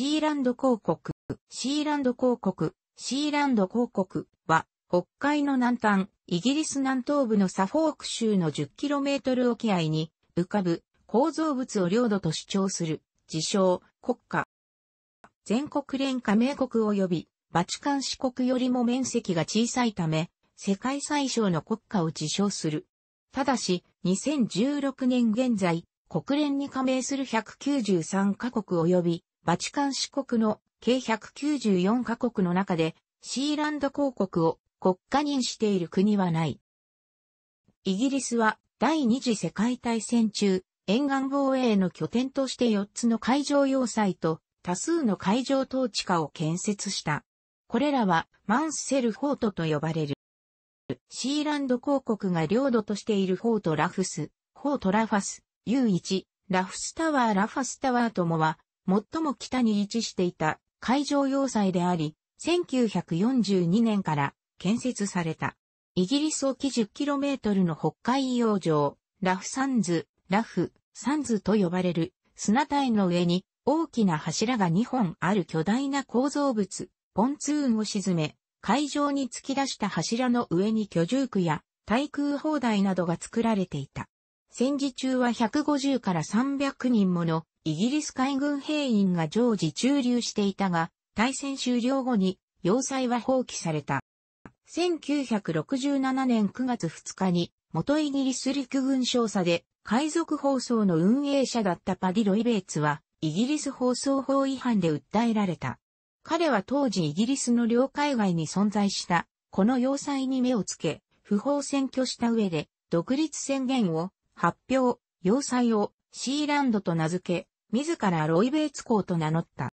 シーランド公国、シーランド公国、シーランド公国は、北海の南端、イギリス南東部のサフォーク州の 10km 沖合に浮かぶ構造物を領土と主張する、自称、国家。全国連加盟国及び、バチカン市国よりも面積が小さいため、世界最小の国家を自称する。ただし、2016年現在、国連に加盟する193カ国及びバチカン市国の計194カ国の中で、シーランド公国を国家認している国はない。イギリスは第二次世界大戦中、沿岸防衛の拠点として4つの海上要塞と多数の海上統治下を建設した。これらはマンスセルフォートと呼ばれる。シーランド公国が領土としているフォートラフス、フォートラファス、U1、ラフスタワーラファスタワーともは最も北に位置していた海上要塞であり、1942年から建設された。イギリス沖 10km の北海洋上、ラフサンズ、ラフ、サンズと呼ばれる砂帯の上に大きな柱が2本ある巨大な構造物、ポンツーンを沈め、海上に突き出した柱の上に居住区や対空砲台などが作られていた。戦時中は150から300人ものイギリス海軍兵員が常時駐留していたが、大戦終了後に要塞は放棄された。1967年9月2日に元イギリス陸軍少佐で海賊放送の運営者だったパディ・ロイベーツはイギリス放送法違反で訴えられた。彼は当時イギリスの領海外に存在したこの要塞に目をつけ、不法占拠した上で独立宣言を発表、要塞をシーランドと名付け、自らロイベーツ港と名乗った。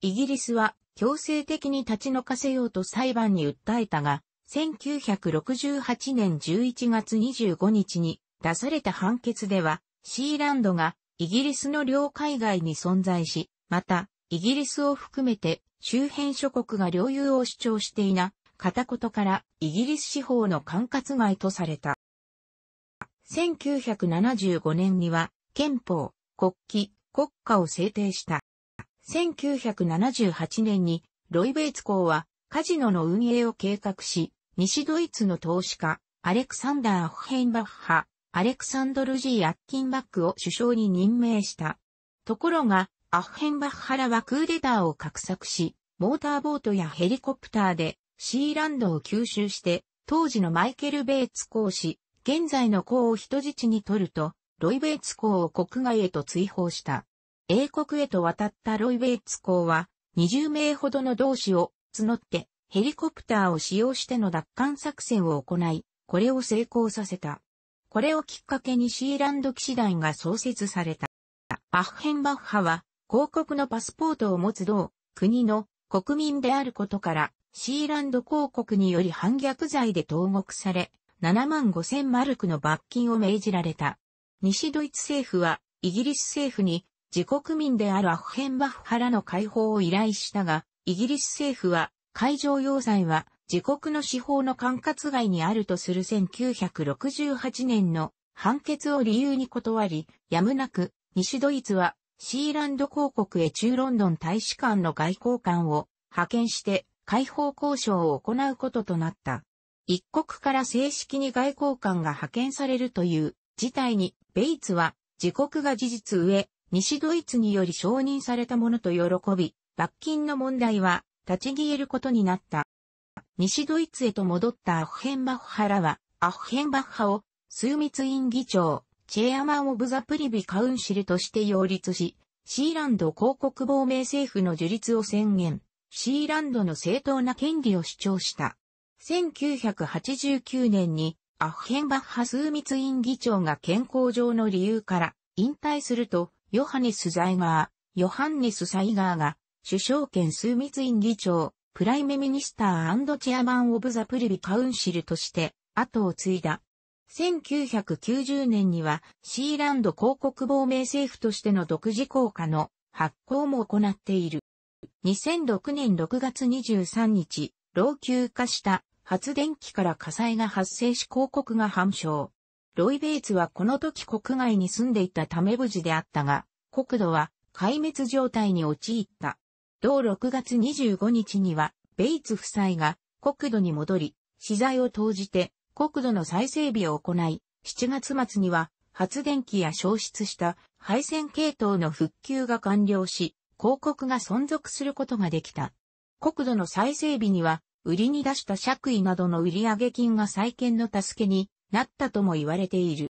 イギリスは強制的に立ち退かせようと裁判に訴えたが、1968年11月25日に出された判決では、シーランドがイギリスの領海外に存在し、また、イギリスを含めて周辺諸国が領有を主張していな、片言からイギリス司法の管轄外とされた。1975年には憲法、国旗、国家を制定した。1978年にロイ・ベイツ公はカジノの運営を計画し、西ドイツの投資家、アレクサンダー・アフヘンバッハ、アレクサンドル・ジー・アッキンバックを首相に任命した。ところが、アフヘンバッハらはクーデターを画策し、モーターボートやヘリコプターでシーランドを吸収して、当時のマイケル・ベイツ公使、現在の公を人質に取ると、ロイベイツ公を国外へと追放した。英国へと渡ったロイベイツ公は、20名ほどの同志を募って、ヘリコプターを使用しての奪還作戦を行い、これを成功させた。これをきっかけにシーランド騎士団が創設された。アッヘンバッハは、広告のパスポートを持つ同、国の国民であることから、シーランド公国により反逆罪で投獄され、7万5千マルクの罰金を命じられた。西ドイツ政府は、イギリス政府に、自国民であるアフヘンバフラの解放を依頼したが、イギリス政府は、海上要塞は、自国の司法の管轄外にあるとする1968年の判決を理由に断り、やむなく、西ドイツは、シーランド公国へ中ロンドン大使館の外交官を派遣して、解放交渉を行うこととなった。一国から正式に外交官が派遣されるという事態に、ベイツは、自国が事実上、西ドイツにより承認されたものと喜び、罰金の問題は、立ち消えることになった。西ドイツへと戻ったアッヘンバッハらは、アッヘンバッハを、枢密院議長、チェアマン・オブ・ザ・プリビ・カウンシルとして擁立し、シーランド広告亡命政府の樹立を宣言、シーランドの正当な権利を主張した。1989年にアッヘンバッハ数密院議長が健康上の理由から引退すると、ヨハネス・ザイガー、ヨハンネス・サイガーが首相権数密院議長、プライムミニスターチェアマン・オブ・ザ・プリビ・カウンシルとして後を継いだ。1990年にはシーランド広告亡命政府としての独自効果の発行も行っている。2006年6月23日、老朽化した発電機から火災が発生し広告が反証。ロイ・ベイツはこの時国外に住んでいたため無事であったが、国土は壊滅状態に陥った。同6月25日には、ベイツ夫妻が国土に戻り、資材を投じて国土の再整備を行い、7月末には発電機や消失した配線系統の復旧が完了し、広告が存続することができた。国土の再整備には売りに出した借位などの売上金が再建の助けになったとも言われている。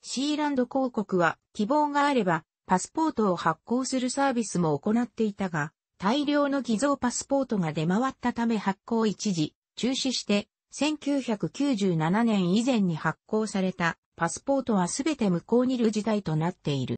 シーランド広告は希望があればパスポートを発行するサービスも行っていたが、大量の偽造パスポートが出回ったため発行一時中止して1997年以前に発行されたパスポートはすべて無効にる事態となっている。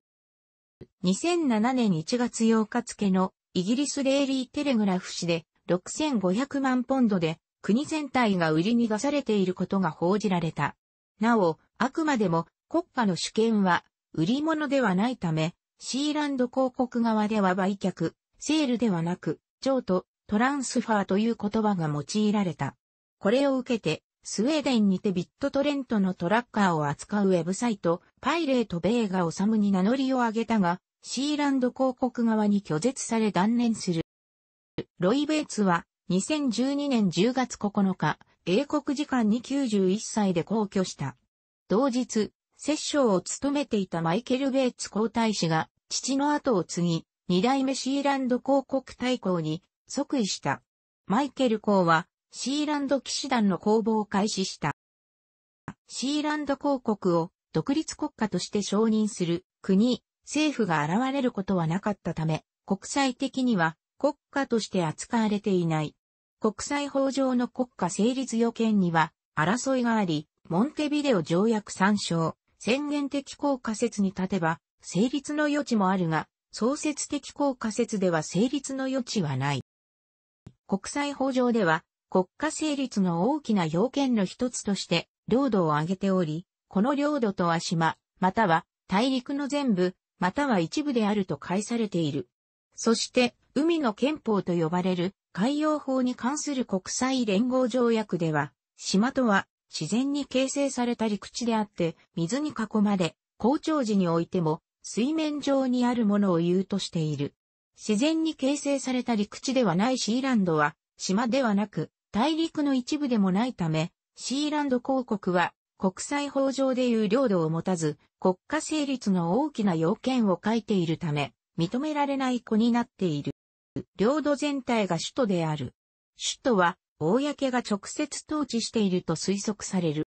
2007年1月8日付のイギリスレイリーテレグラフ紙で6500万ポンドで国全体が売りに出されていることが報じられた。なお、あくまでも国家の主権は売り物ではないため、シーランド広告側では売却、セールではなく、譲渡、トランスファーという言葉が用いられた。これを受けて、スウェーデンにてビットトレントのトラッカーを扱うウェブサイト、パイレート・ベーがオサムに名乗りを上げたが、シーランド広告側に拒絶され断念する。ロイ・ベイツは2012年10月9日、英国時間に91歳で皇居した。同日、摂政を務めていたマイケル・ベイツ皇太子が父の後を継ぎ、二代目シーランド公国大公に即位した。マイケル公はシーランド騎士団の攻防を開始した。シーランド公国を独立国家として承認する国、政府が現れることはなかったため、国際的には国家として扱われていない。国際法上の国家成立要件には争いがあり、モンテビデオ条約参照、宣言的効果説に立てば成立の余地もあるが、創設的効果説では成立の余地はない。国際法上では国家成立の大きな要件の一つとして領土を挙げており、この領土とは島、または大陸の全部、または一部であると解されている。そして、海の憲法と呼ばれる海洋法に関する国際連合条約では、島とは自然に形成された陸地であって、水に囲まれ、高潮時においても水面上にあるものを言うとしている。自然に形成された陸地ではないシーランドは、島ではなく、大陸の一部でもないため、シーランド公国は国際法上でいう領土を持たず、国家成立の大きな要件を書いているため、認められない子になっている。領土全体が首都である。首都は、公が直接統治していると推測される。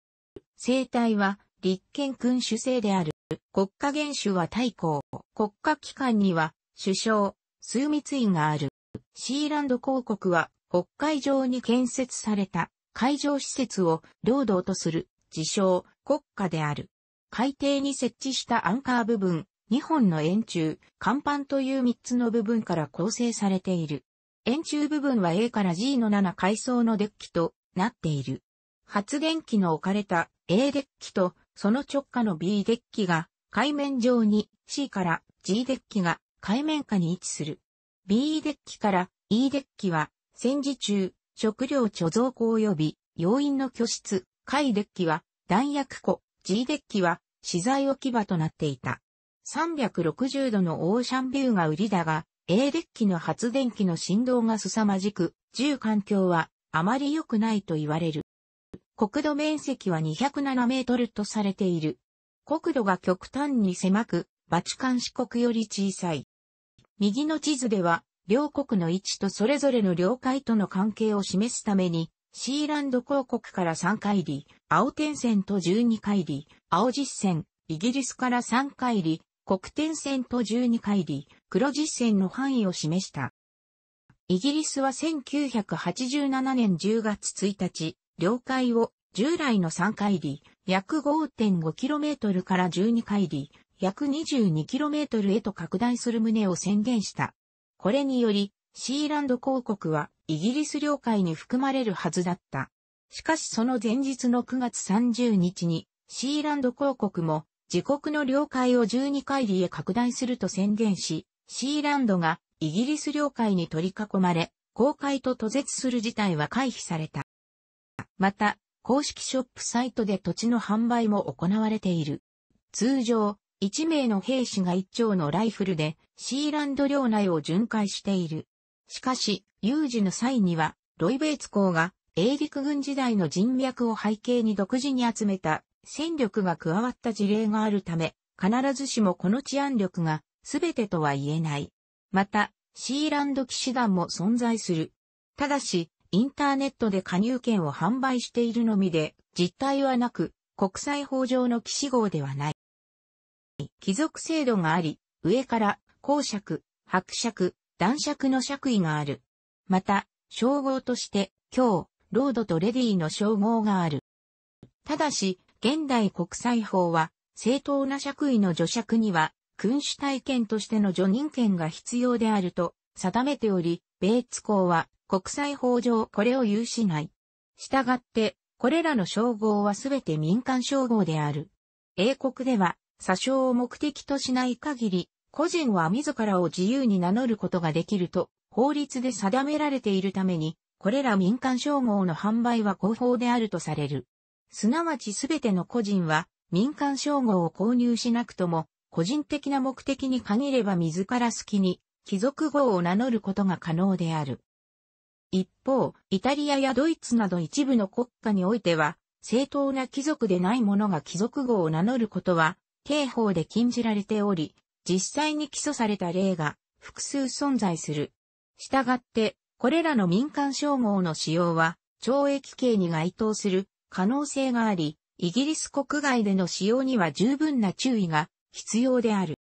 政体は、立憲君主制である。国家元首は大公。国家機関には、首相、枢密院がある。シーランド公国は、北海上に建設された、海上施設を領土とする、自称、国家である。海底に設置したアンカー部分、2本の円柱、甲板という3つの部分から構成されている。円柱部分は A から G の7階層のデッキとなっている。発電機の置かれた A デッキとその直下の B デッキが海面上に C から G デッキが海面下に位置する。B デッキから E デッキは戦時中、食料貯蔵庫及び要員の居室、海デッキは弾薬庫、G デッキは資材置き場となっていた。360度のオーシャンビューが売りだが、A デッキの発電機の振動が凄まじく、住環境はあまり良くないと言われる。国土面積は207メートルとされている。国土が極端に狭く、バチカン四国より小さい。右の地図では、両国の位置とそれぞれの領海との関係を示すために、シーランド広告から3回里、青点線と12回里、青実線、イギリスから3回里、国天線と12回り、黒実線の範囲を示した。イギリスは1987年10月1日、領海を従来の3回り、約 5.5km から12回り、約 22km へと拡大する旨を宣言した。これにより、シーランド公国はイギリス領海に含まれるはずだった。しかしその前日の9月30日に、シーランド公国も自国の領海を12海里へ拡大すると宣言し、シーランドがイギリス領海に取り囲まれ、公開と途絶する事態は回避された。また、公式ショップサイトで土地の販売も行われている。通常、1名の兵士が1丁のライフルでシーランド領内を巡回している。しかし、有事の際には、ロイベーツ公が英陸軍時代の人脈を背景に独自に集めた戦力が加わった事例があるため、必ずしもこの治安力が全てとは言えない。また、シーランド騎士団も存在する。ただし、インターネットで加入券を販売しているのみで、実態はなく、国際法上の騎士号ではない。貴族制度があり、上から公爵、伯爵、男爵の爵位がある。また、称号として、今日、ロードとレディーの称号がある。ただし、現代国際法は、正当な爵位の除爵には、君主体権としての助任権が必要であると定めており、米津公は国際法上これを有しない。したがって、これらの称号はすべて民間称号である。英国では、詐称を目的としない限り、個人は自らを自由に名乗ることができると、法律で定められているために、これら民間称号の販売は合法であるとされる。すなわちすべての個人は民間称号を購入しなくとも、個人的な目的に限れば自ら好きに、貴族号を名乗ることが可能である。一方、イタリアやドイツなど一部の国家においては、正当な貴族でない者が貴族号を名乗ることは、刑法で禁じられており、実際に起訴された例が複数存在する。したがって、これらの民間称号の使用は、懲役刑に該当する可能性があり、イギリス国外での使用には十分な注意が必要である。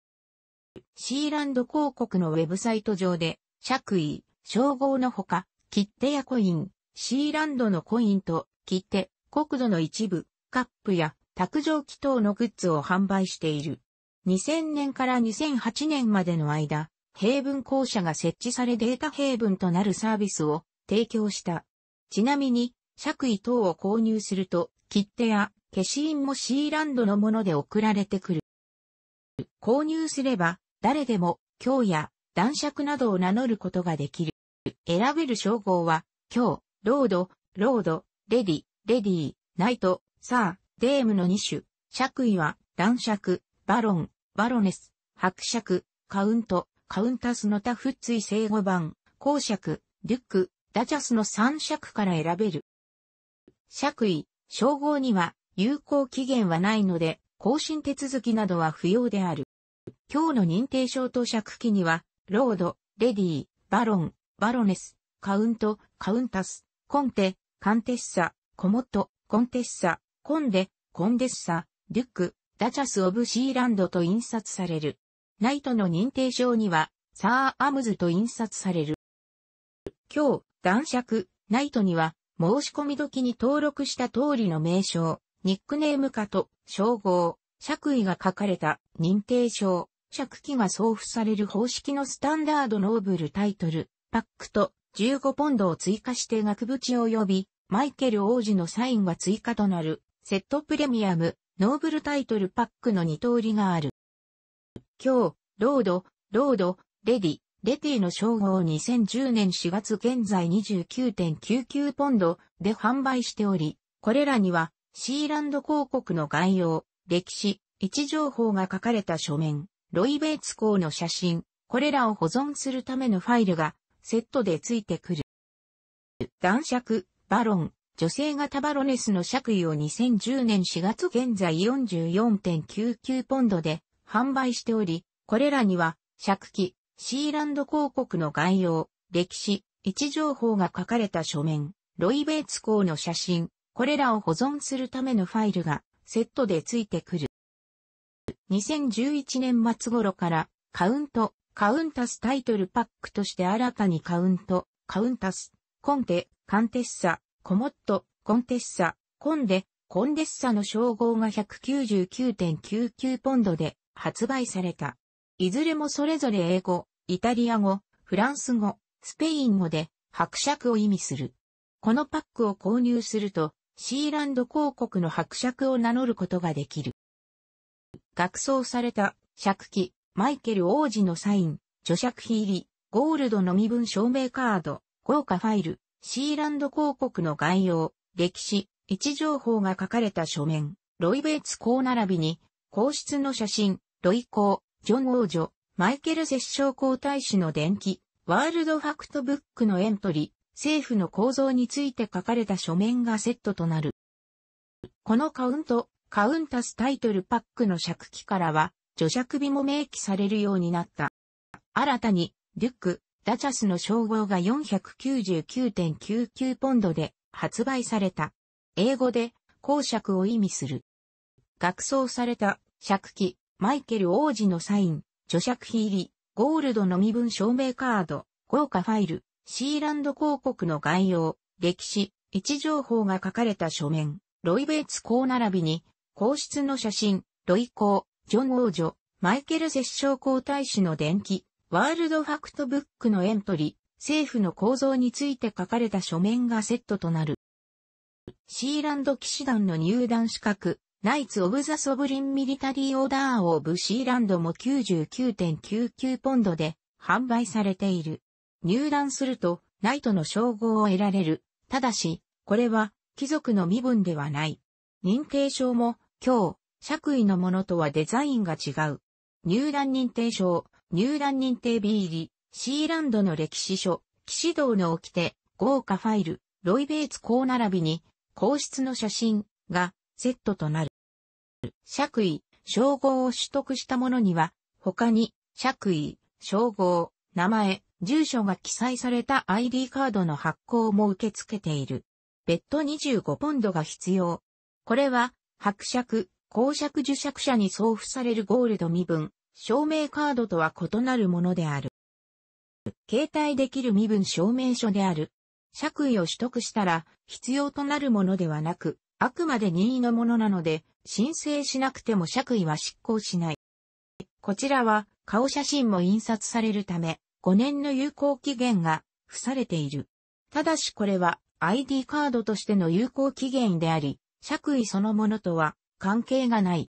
シーランド広告のウェブサイト上で、爵位、称号のほか、切手やコイン、シーランドのコインと切手、国土の一部、カップや卓上機等のグッズを販売している。2000年から2008年までの間、平文校舎が設置されデータ平文となるサービスを提供した。ちなみに、爵位等を購入すると、切手や消印もシーランドのもので送られてくる。購入すれば、誰でも、今日や、男爵などを名乗ることができる。選べる称号は、今日、ロード、ロード、レディ、レディー、ナイト、サー、デームの2種。爵位は、男爵、バロン、バロネス、伯爵、カウント、カウンタスの他普追正語版、公爵、デュック、ダチャスの3爵から選べる。爵位、称号には有効期限はないので、更新手続きなどは不要である。今日の認定証と借記には、ロード、レディー、バロン、バロネス、カウント、カウンタス、コンテ、カンテッサ、コモット、コンテッサ、コンデ、コンデッサ、デュック、ダチャス・オブ・シーランドと印刷される。ナイトの認定証には、サー・アムズと印刷される。今日、男爵、ナイトには、申し込み時に登録した通りの名称、ニックネーム化と称号、爵位が書かれた認定証、借記が送付される方式のスタンダードノーブルタイトル、パックと15ポンドを追加して額縁及びマイケル王子のサインが追加となるセットプレミアム、ノーブルタイトルパックの2通りがある。今日、ロード、ロード、レディ、レティの称号2010年4月現在29.99ポンドで販売しており、これらにはシーランド広告の概要、歴史、位置情報が書かれた書面、ロイ・ベイツ公の写真、これらを保存するためのファイルがセットでついてくる。男爵、バロン、女性型バロネスの爵位を2010年4月現在44.99ポンドで販売しており、これらには、爵記、シーランド広告の概要、歴史、位置情報が書かれた書面、ロイ・ベイツ校の写真、これらを保存するためのファイルがセットでついてくる。2011年末頃からカウント、カウンタスタイトルパックとして新たにカウント、カウンタス、コンテ、カンテッサ、コモット、コンテッサ、コンデ、コンデッサの称号が199.99ポンドで発売された。いずれもそれぞれ英語、イタリア語、フランス語、スペイン語で伯爵を意味する。このパックを購入すると、シーランド公国の伯爵を名乗ることができる。学装された、爵記、マイケル王子のサイン、著爵費入り、ゴールドの身分証明カード、豪華ファイル、シーランド公国の概要、歴史、位置情報が書かれた書面、ロイベーツ公並びに、皇室の写真、ロイ公、ジョン王女、マイケル摂政皇太子の伝記、ワールドファクトブックのエントリー、政府の構造について書かれた書面がセットとなる。このカウント、カウンタスタイトルパックの尺記からは、女尺日も明記されるようになった。新たに、デュック、ダチャスの称号が499.99ポンドで発売された。英語で、公爵を意味する。学装された、尺記、マイケル王子のサイン、著作費入り、ゴールドの身分証明カード、豪華ファイル、シーランド広告の概要、歴史、位置情報が書かれた書面、ロイ・ベイツ公並びに、皇室の写真、ロイ公、ジョン王女、マイケル摂政皇太子の伝記、ワールドファクトブックのエントリー、政府の構造について書かれた書面がセットとなる。シーランド騎士団の入団資格、ナイツ・オブ・ザ・ソブリン・ミリタリー・オーダー・オブ・シーランドも99.99ポンドで販売されている。入団すると、ナイトの称号を得られる。ただし、これは、貴族の身分ではない。認定証も、今日、爵位のものとはデザインが違う。入団認定証、入団認定 B 入り、シーランドの歴史書、騎士道の掟、豪華ファイル、ロイベーツ校並びに、皇室の写真がセットとなる。爵位、称号を取得した者には、他に、爵位、称号、名前、住所が記載された ID カードの発行も受け付けている。別途25ポンドが必要。これは、伯爵、公爵受爵者に送付されるゴールド身分、証明カードとは異なるものである。携帯できる身分証明書である。爵位を取得したら必要となるものではなく、あくまで任意のものなので、申請しなくても爵位は執行しない。こちらは顔写真も印刷されるため、5年の有効期限が付されている。ただしこれは ID カードとしての有効期限であり、爵位そのものとは関係がない。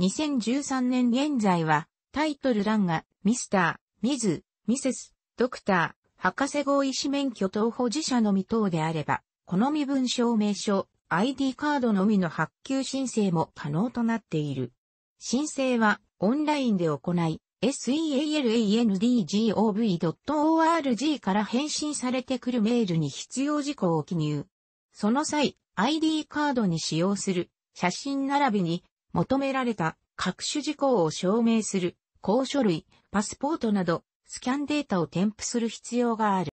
2013年現在は、タイトル欄が、ミスター、ミズ、ミセス、ドクター、博士号医師免許等保持者のみ等であれば、この身分証明書、ID カードのみの発給申請も可能となっている。申請はオンラインで行い、sealandgov.org から返信されてくるメールに必要事項を記入。その際、ID カードに使用する写真並びに求められた各種事項を証明する公書類、パスポートなどスキャンデータを添付する必要がある。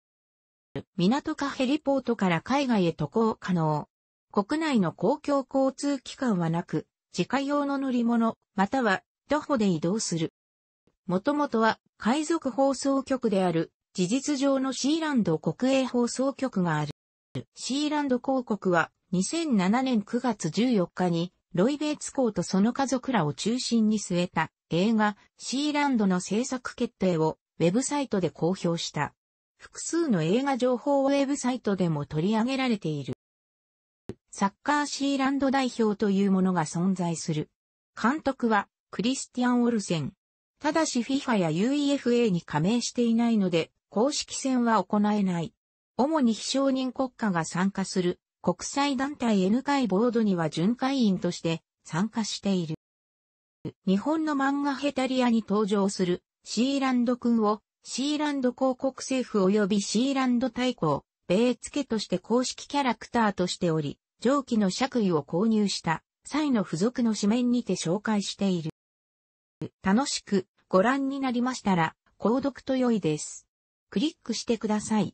港カヘリポートから海外へ渡航可能。国内の公共交通機関はなく、自家用の乗り物、または徒歩で移動する。もともとは海賊放送局である、事実上のシーランド国営放送局がある。シーランド広告は2007年9月14日にロイ・ベイツ公とその家族らを中心に据えた映画シーランドの制作決定をウェブサイトで公表した。複数の映画情報ウェブサイトでも取り上げられている。サッカーシーランド代表というものが存在する。監督はクリスティアン・オルセン。ただし FIFA や UEFA に加盟していないので、公式戦は行えない。主に非承認国家が参加する国際団体 N 会ボードには巡回員として参加している。日本の漫画ヘタリアに登場するシーランド君をシーランド広告政府及びシーランド大公、米付けとして公式キャラクターとしており、上記の爵位を購入した際の付属の紙面にて紹介している。楽しくご覧になりましたら、購読と良いです。クリックしてください。